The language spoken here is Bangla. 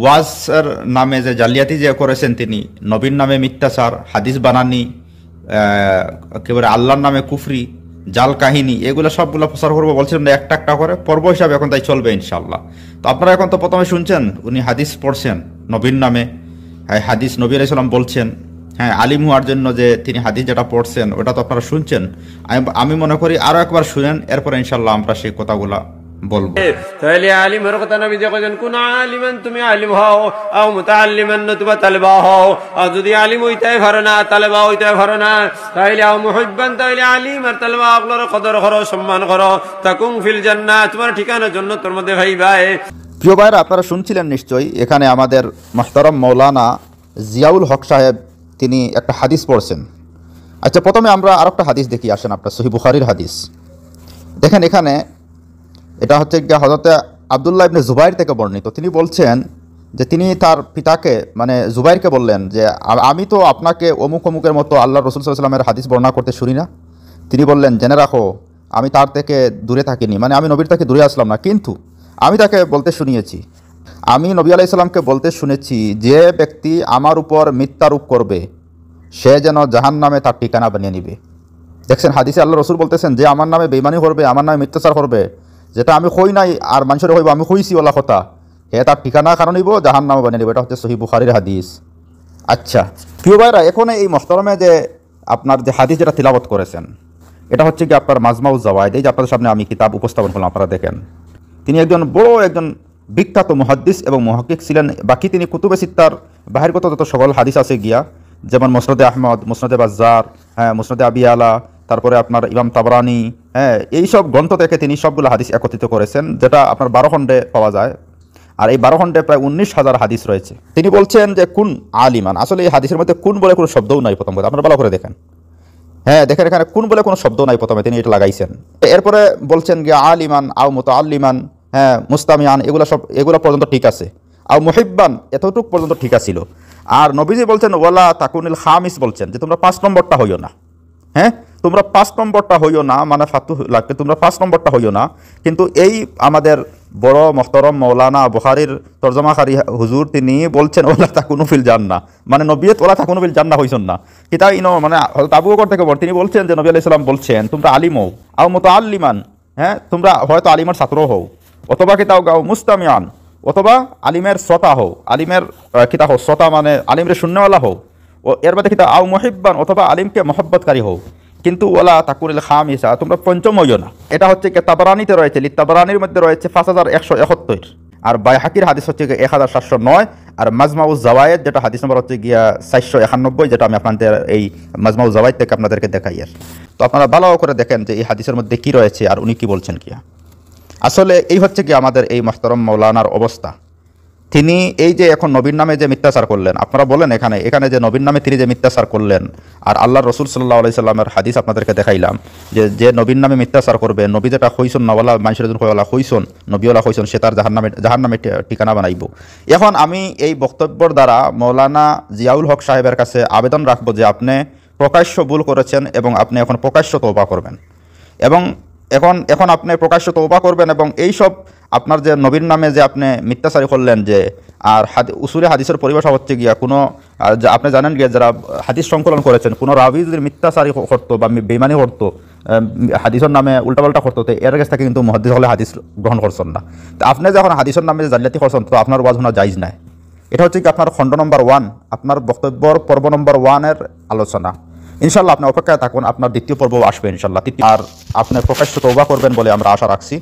ওয়াসার নামে যে জালিয়াতি যে করেছেন তিনি নবীন নামে মিথ্যাচার হাদিস বানানি একেবারে আল্লাহর নামে কুফরি জাল কাহিনী এগুলো সবগুলো প্রচার করবো বলছিলেন না একটা একটা করে পর্ব হিসাবে এখন তাই চলবে ইনশাল্লাহ তো আপনারা এখন তো প্রথমে শুনছেন উনি হাদিস পড়ছেন নবীন নামে হ্যাঁ হাদিস নবী আলাইসালাম বলছেন হ্যাঁ আলিম হওয়ার জন্য যে তিনি হাদিস যেটা পড়ছেন ওটা তো আপনারা শুনছেন আমি মনে করি আরও একবার শুনেন এরপরে ইনশাল্লাহ আমরা সেই কথাগুলা বলবো তাহলে আলিমের কথা নবী যে কজন কোন আলিমান তুমি আলিম হও আও মুতাআল্লিমান নতুবা তালেবা হও আর যদি আলিম হইতে পারো না তালেবা হইতে পারো না তাহলে আও মুহিব্বান তাহলে আলিম আর তালেবা আপনার কদর করো সম্মান করো তাকুং ফিল জান্নাত তোমার ঠিকানা তোর মধ্যে ভাই ভাই প্রিয় ভাইরা আপনারা শুনছিলেন নিশ্চয়ই এখানে আমাদের মাহতারম মৌলানা জিয়াউল হক সাহেব তিনি একটা হাদিস পড়ছেন আচ্ছা প্রথমে আমরা আর একটা হাদিস দেখি আসেন আপনার সহি বুখারির হাদিস দেখেন এখানে এটা হচ্ছে গিয়ে হজরতে আবদুল্লাহ ইবনে জুবাইর থেকে বর্ণিত তিনি বলছেন যে তিনি তার পিতাকে মানে জুবাইরকে বললেন যে আমি তো আপনাকে অমুক অমুকের মতো আল্লাহ রসুল সাল্লামের হাদিস বর্ণনা করতে শুনি না তিনি বললেন জেনে রাখো আমি তার থেকে দূরে থাকিনি মানে আমি নবীর থেকে দূরে আসলাম না কিন্তু আমি তাকে বলতে শুনিয়েছি আমি নবী আলাইসাল্লামকে বলতে শুনেছি যে ব্যক্তি আমার উপর মিথ্যারূপ করবে সে যেন জাহান নামে তার ঠিকানা বানিয়ে নিবে দেখছেন হাদিসে আল্লাহ রসুল বলতেছেন যে আমার নামে বেইমানি করবে আমার নামে মিথ্যাচার করবে যেটা আমি হই নাই আর মানুষের কইব আমি হইছি ওলা কথা হে তার ঠিকানা কারণ নিব জাহান নামে বানিয়ে দিব এটা হচ্ছে সহি বুখারির হাদিস আচ্ছা প্রিয় ভাইরা এখন এই মস্তরমে যে আপনার যে হাদিস যেটা তিলাবত করেছেন এটা হচ্ছে কি আপনার মাজমাউ জওয়াইদ এই যে আপনাদের সামনে আমি কিতাব উপস্থাপন করলাম আপনারা দেখেন তিনি একজন বড় একজন বিখ্যাত মহাদ্দিস এবং মহাকিক ছিলেন বাকি তিনি কুতুবে সিত্তার বাহিরগত যত সকল হাদিস আছে গিয়া যেমন মোসনদে আহমদ মোসনদে বাজার হ্যাঁ মোসনদে আবি আলা তারপরে আপনার ইমাম তাবরানি হ্যাঁ এই সব গ্রন্থ থেকে তিনি সবগুলো হাদিস একত্রিত করেছেন যেটা আপনার বারো খণ্ডে পাওয়া যায় আর এই বারো খণ্ডে প্রায় উনিশ হাজার হাদিস রয়েছে তিনি বলছেন যে কোন আলিমান আসলে এই হাদিসের মধ্যে কোন বলে কোনো শব্দও নাই প্রথম কথা আপনার ভালো করে দেখেন হ্যাঁ দেখেন এখানে কোন বলে কোনো শব্দ নাই প্রথমে তিনি এটা লাগাইছেন এরপরে বলছেন যে আলিমান আউ মতো আল্লিমান হ্যাঁ মুস্তামিয়ান এগুলো সব এগুলো পর্যন্ত ঠিক আছে আউ মুহিব্বান এতটুক পর্যন্ত ঠিক আছিল আর নবীজি বলছেন ওলা তাকুনিল হামিস বলছেন যে তোমরা পাঁচ নম্বরটা হইও না হ্যাঁ তোমরা পাঁচ নম্বরটা হইও না মানে ফাতু লাগবে তোমরা পাঁচ নম্বরটা হইও না কিন্তু এই আমাদের বড় মহতরম মৌলানা বহারির তর্জমাকারী হুজুর তিনি বলছেন ওলা তা কোনো ফিল যান না মানে নবিয়ত ওলা তা কোনো ফিল যান না হইছেন না কিতা ইন মানে তাবুকর থেকে বল তিনি বলছেন যে নবী আলি ইসলাম বলছেন তোমরা আলিম হও আও মতো আল্লিমান হ্যাঁ তোমরা হয়তো আলিমের ছাত্র হও অথবা কিতাও গাও মুস্তামিয়ান অথবা আলিমের শ্রোতা হও আলিমের কিতা হও শ্রোতা মানে আলিমের শূন্যওয়ালা হও ও এর মধ্যে কিন্তু আও মহিব্বান অথবা আলিমকে মহব্বতকারী হও কিন্তু ওলা তাকুরিল খাম ইসা তোমরা পঞ্চম হইও না এটা হচ্ছে তাবরানিতে রয়েছে লিতাবরানির মধ্যে রয়েছে পাঁচ হাজার একশো একাত্তর আর বাইহাকির হাদিস হচ্ছে গিয়ে এক হাজার সাতশো নয় আর মাজমাউ জাওয়ায়েদ যেটা হাদিস নম্বর হচ্ছে গিয়া চারশো একানব্বই যেটা আমি আপনাদের এই মাজমাউজ জাওয়ায়েদ থেকে আপনাদেরকে দেখাই আর তো আপনারা ভালো করে দেখেন যে এই হাদিসের মধ্যে কী রয়েছে আর উনি কী বলছেন কিয়া আসলে এই হচ্ছে কি আমাদের এই মাস্তরম মৌলানার অবস্থা তিনি এই যে এখন নবীর নামে যে মিথ্যাচার করলেন আপনারা বলেন এখানে এখানে যে নবীর নামে তিনি যে মিথ্যাচার করলেন আর আল্লাহ রসুল সাল্লাহ আলি সাল্লামের হাদিস আপনাদেরকে দেখাইলাম যে যে নবীর নামে মিথ্যাচার করবে নবী যেটা হইসন নওয়ালা মানুষের জন্য হইওয়ালা হইসন নবীওয়ালা হইসন সে তার জাহার নামে জাহার নামে ঠিকানা বানাইব এখন আমি এই বক্তব্যর দ্বারা মৌলানা জিয়াউল হক সাহেবের কাছে আবেদন রাখবো যে আপনি প্রকাশ্য ভুল করেছেন এবং আপনি এখন প্রকাশ্য তৌবা করবেন এবং এখন এখন আপনি প্রকাশ্য তৌবা করবেন এবং এই সব আপনার যে নবীর নামে যে আপনি মিথ্যাচারী করলেন যে আর উসুরে হাদিসের পরিভাষা হচ্ছে গিয়া কোনো আপনি জানেন গিয়া যারা হাদিস সংকলন করেছেন কোনো রাবি যদি মিথ্যাচারী করতো বা বেমানি করতো হাদিসের নামে উল্টাপাল্টা করতো তো এর কাছ থেকে কিন্তু মহাদিস হলে হাদিস গ্রহণ করছেন না তো আপনি যখন হাদিসের নামে জালিয়াতি করছেন তো আপনার ওয়াজ হোনা যাইজ নাই এটা হচ্ছে কি আপনার খণ্ড নম্বর ওয়ান আপনার বক্তব্যর পর্ব নম্বর ওয়ানের আলোচনা ইনশাল্লাহ আপনি অপেক্ষায় থাকুন আপনার দ্বিতীয় পর্ব আসবে ইনশাল্লাহ আর আপনি প্রকাশ্য তৌবা করবেন বলে আমরা আশা রাখছি